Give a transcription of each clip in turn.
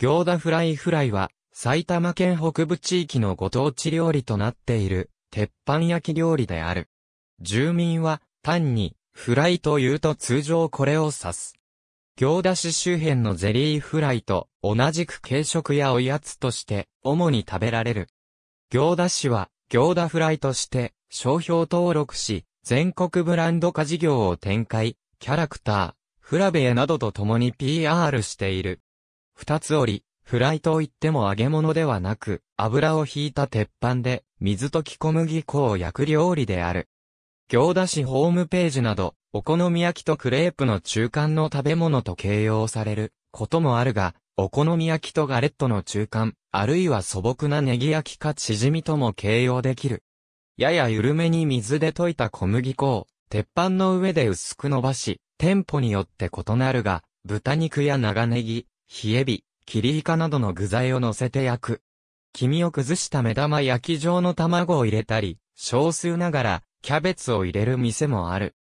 行田フライフライは、埼玉県北部地域のご当地料理となっている、鉄板焼き料理である。住民は、単に、フライというと通常これを指す。行田市周辺のゼリーフライと同じく軽食やおやつとして主に食べられる。行田市は行田フライとして商標登録し、全国ブランド化事業を展開、キャラクター、フラベエなどと共に PR している。二つ折り、フライといっても揚げ物ではなく、油を引いた鉄板で、水溶き小麦粉を焼く料理である。行田市ホームページなど、お好み焼きとクレープの中間の食べ物と形容されることもあるが、お好み焼きとガレットの中間、あるいは素朴なネギ焼きかチヂミとも形容できる。やや緩めに水で溶いた小麦粉を、鉄板の上で薄く伸ばし、店舗によって異なるが、豚肉や長ネギ、ヒエビ、キリイカなどの具材を乗せて焼く。黄身を崩した目玉焼き状の卵を入れたり、少数ながら、キャベツを入れる店もある。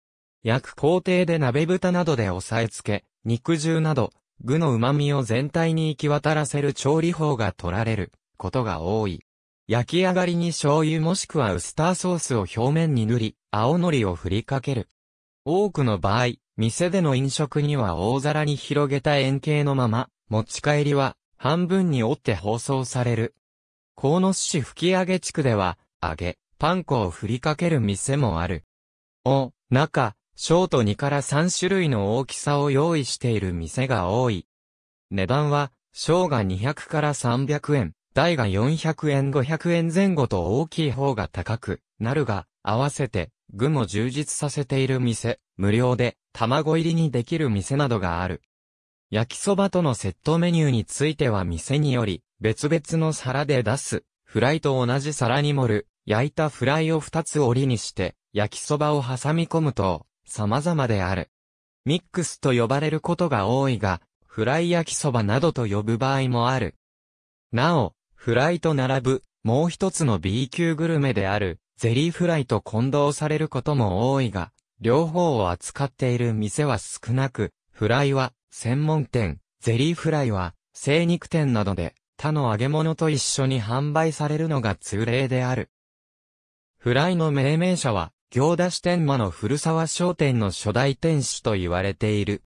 焼く工程で鍋蓋などで押さえつけ、肉汁など、具の旨味を全体に行き渡らせる調理法が取られることが多い。焼き上がりに醤油もしくはウスターソースを表面に塗り、青のりを振りかける。多くの場合、店での飲食には大皿に広げた円形のまま、持ち帰りは半分に折って包装される。河野市吹上地区では、揚げ、パン粉を振りかける店もある。お、中、小と2から3種類の大きさを用意している店が多い。値段は、小が200から300円、大が400円500円前後と大きい方が高くなるが、合わせて具も充実させている店、無料で卵入りにできる店などがある。焼きそばとのセットメニューについては店により、別々の皿で出す、フライと同じ皿に盛る、焼いたフライを2つ折りにして、焼きそばを挟み込むと、様々である。ミックスと呼ばれることが多いが、フライ焼きそばなどと呼ぶ場合もある。なお、フライと並ぶ、もう一つの B 級グルメである、ゼリーフライと混同されることも多いが、両方を扱っている店は少なく、フライは専門店、ゼリーフライは精肉店などで他の揚げ物と一緒に販売されるのが通例である。フライの命名者は、行田支店間の古沢商店の初代店主と言われている。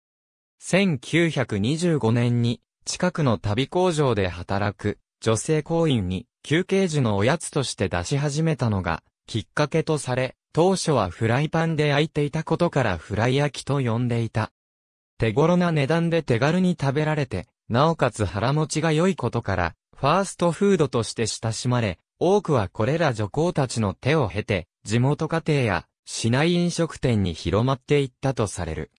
1925年に、近くの旅工場で働く、女性工員に、休憩時のおやつとして出し始めたのが、きっかけとされ、当初はフライパンで焼いていたことからフライ焼きと呼んでいた。手頃な値段で手軽に食べられて、なおかつ腹持ちが良いことから、ファーストフードとして親しまれ、多くはこれら女工たちの手を経て、地元家庭や市内飲食店に広まっていったとされる。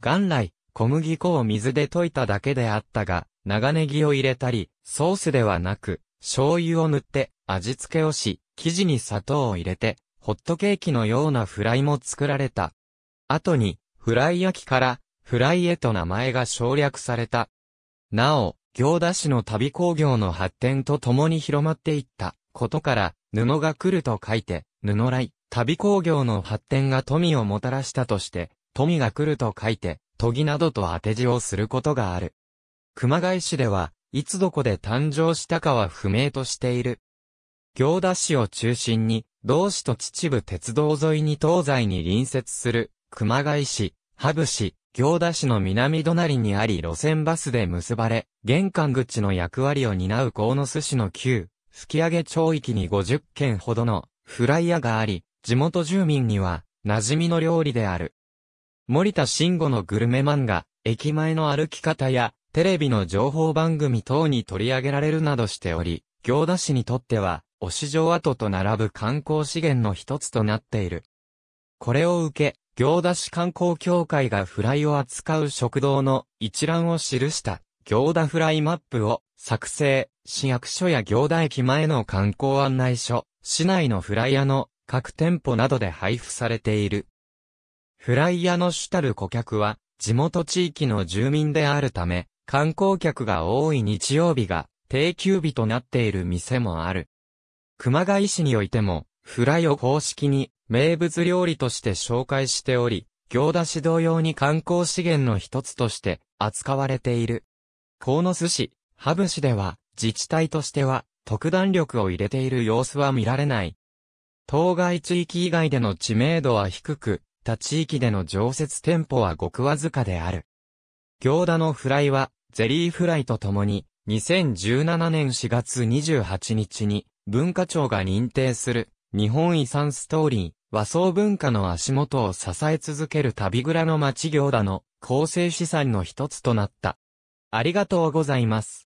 元来、小麦粉を水で溶いただけであったが、長ネギを入れたり、ソースではなく、醤油を塗って味付けをし、生地に砂糖を入れて、ホットケーキのようなフライも作られた。後に、フライ焼きから、フライへと名前が省略された。なお、行田市の旅工業の発展とともに広まっていったことから、布が来ると書いて、布来、旅工業の発展が富をもたらしたとして、富が来ると書いて、研ぎなどと当て字をすることがある。熊谷市では、いつどこで誕生したかは不明としている。行田市を中心に、同市と秩父鉄道沿いに東西に隣接する、熊谷市、羽生市、行田市の南隣にあり路線バスで結ばれ、玄関口の役割を担う鴻巣市の旧、吹上町域に50軒ほどのフライヤーがあり、地元住民には馴染みの料理である。森田慎吾のグルメ漫画、駅前の歩き方や、テレビの情報番組等に取り上げられるなどしており、行田市にとっては、市城跡と並ぶ観光資源の一つとなっている。これを受け、行田市観光協会がフライを扱う食堂の一覧を記した行田フライマップを作成、市役所や行田駅前の観光案内所、市内のフライヤの各店舗などで配布されている。フライヤの主たる顧客は地元地域の住民であるため、観光客が多い日曜日が定休日となっている店もある。熊谷市においても、フライを公式に名物料理として紹介しており、行田市同様に観光資源の一つとして扱われている。河野寿司、羽生市では、自治体としては、特段力を入れている様子は見られない。当該地域以外での知名度は低く、他地域での常設店舗はごくわずかである。行田のフライは、ゼリーフライとともに、2017年4月28日に、文化庁が認定する日本遺産ストーリー、和装文化の足元を支え続ける旅蔵の町行田の構成資産の一つとなった。ありがとうございます。